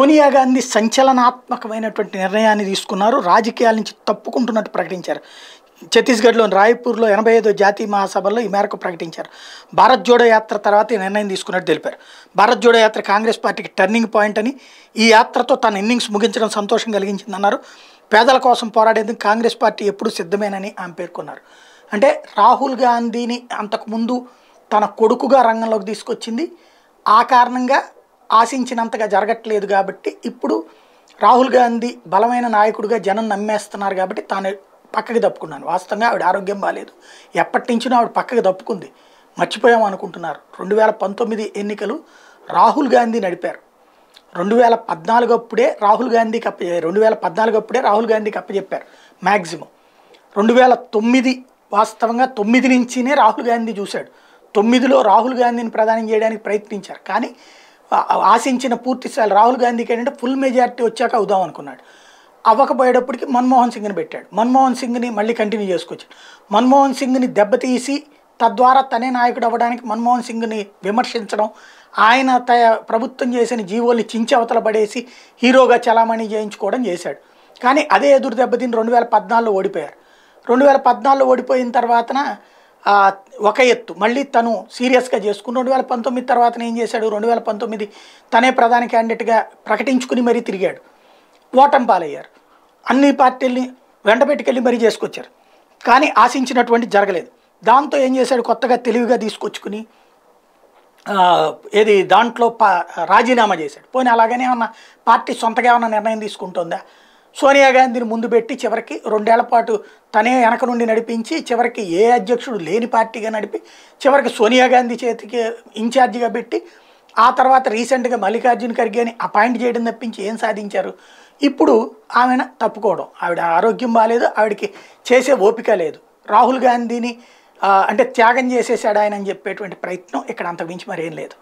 సోనియా గాంధీ సంచలనాత్మకమైనటువంటి నిర్ణయాన్ని తీసుకున్నారు రాజకీయాల నుంచి తప్పుకుంటున్నట్టు ప్రకటించారు ఛత్తీస్గఢ్లోని రాయ్పూర్లో ఎనభై ఐదో జాతీయ మహాసభలో ఈ మేరకు ప్రకటించారు భారత్ జోడో యాత్ర తర్వాత ఈ నిర్ణయం తీసుకున్నట్టు తెలిపారు భారత్ జోడో యాత్ర కాంగ్రెస్ పార్టీకి టర్నింగ్ పాయింట్ అని ఈ యాత్రతో తన ఇన్నింగ్స్ ముగించడం సంతోషం కలిగించిందన్నారు పేదల కోసం పోరాడేందుకు కాంగ్రెస్ పార్టీ ఎప్పుడూ సిద్ధమేనని ఆమె పేర్కొన్నారు అంటే రాహుల్ గాంధీని అంతకుముందు తన కొడుకుగా రంగంలోకి తీసుకొచ్చింది ఆ కారణంగా ఆశించినంతగా జరగట్లేదు కాబట్టి ఇప్పుడు రాహుల్ గాంధీ బలమైన నాయకుడిగా జనం నమ్మేస్తున్నారు కాబట్టి తాను పక్కకి తప్పుకున్నాను వాస్తవంగా ఆవిడ ఆరోగ్యం బాగాలేదు ఎప్పటి నుంచినో ఆవిడ పక్కకి తప్పుకుంది మర్చిపోయాం అనుకుంటున్నారు రెండు వేల పంతొమ్మిది ఎన్నికలు రాహుల్ గాంధీ నడిపారు రెండు వేల పద్నాలుగు అప్పుడే రాహుల్ గాంధీకి అప్ప రెండు వేల పద్నాలుగు అప్పుడే రాహుల్ గాంధీకి అప్పచెప్పారు మ్యాక్సిమం రెండు వేల తొమ్మిది వాస్తవంగా తొమ్మిది నుంచినే రాహుల్ గాంధీ చూశాడు తొమ్మిదిలో రాహుల్ గాంధీని ప్రధానం చేయడానికి ప్రయత్నించారు కానీ ఆశించిన పూర్తి స్థాయి రాహుల్ గాంధీకి ఏంటంటే ఫుల్ మెజారిటీ వచ్చాక అవుదాం అనుకున్నాడు అవ్వకపోయేటప్పటికి మన్మోహన్ సింగ్ని పెట్టాడు మన్మోహన్ సింగ్ని మళ్ళీ కంటిన్యూ చేసుకొచ్చాడు మన్మోహన్ సింగ్ని దెబ్బతీసి తద్వారా తనే నాయకుడు అవ్వడానికి మన్మోహన్ సింగ్ని విమర్శించడం ఆయన త ప్రభుత్వం చేసిన జీవోల్ని చించి అవతల పడేసి హీరోగా చలామణి చేయించుకోవడం చేశాడు కానీ అదే ఎదురు దెబ్బతిని రెండు వేల పద్నాలుగులో ఓడిపోయారు రెండు వేల పద్నాలుగులో ఓడిపోయిన తర్వాతన ఒక ఎత్తు మళ్ళీ తను సీరియస్గా చేసుకుని రెండు వేల పంతొమ్మిది తర్వాత ఏం చేశాడు రెండు వేల పంతొమ్మిది తనే ప్రధాన క్యాండిడేట్గా ప్రకటించుకుని మరీ తిరిగాడు ఓటం పాలయ్యారు అన్ని పార్టీల్ని వెంటబెట్టుకెళ్ళి మరీ చేసుకొచ్చారు కానీ ఆశించినటువంటి జరగలేదు దాంతో ఏం చేశాడు కొత్తగా తెలివిగా తీసుకొచ్చుకుని ఏది దాంట్లో పా రాజీనామా చేశాడు పోనీ అలాగనే ఏమన్నా పార్టీ సొంతగా ఏమన్నా నిర్ణయం తీసుకుంటుందా సోనియా గాంధీని ముందు పెట్టి చివరికి రెండేళ్ల పాటు తనే వెనక నుండి నడిపించి చివరికి ఏ అధ్యక్షుడు లేని పార్టీగా నడిపి చివరికి సోనియా గాంధీ చేతికి ఇన్ఛార్జిగా పెట్టి ఆ తర్వాత రీసెంట్గా మల్లికార్జున ఖర్గేని అపాయింట్ చేయడం తప్పించి ఏం సాధించారు ఇప్పుడు ఆమెన తప్పుకోవడం ఆవిడ ఆరోగ్యం బాగాలేదు ఆవిడకి చేసే ఓపిక లేదు రాహుల్ గాంధీని అంటే త్యాగం చేసేసాడు ఆయన అని చెప్పేటువంటి ప్రయత్నం ఇక్కడ అంతకుమించి మరేం లేదు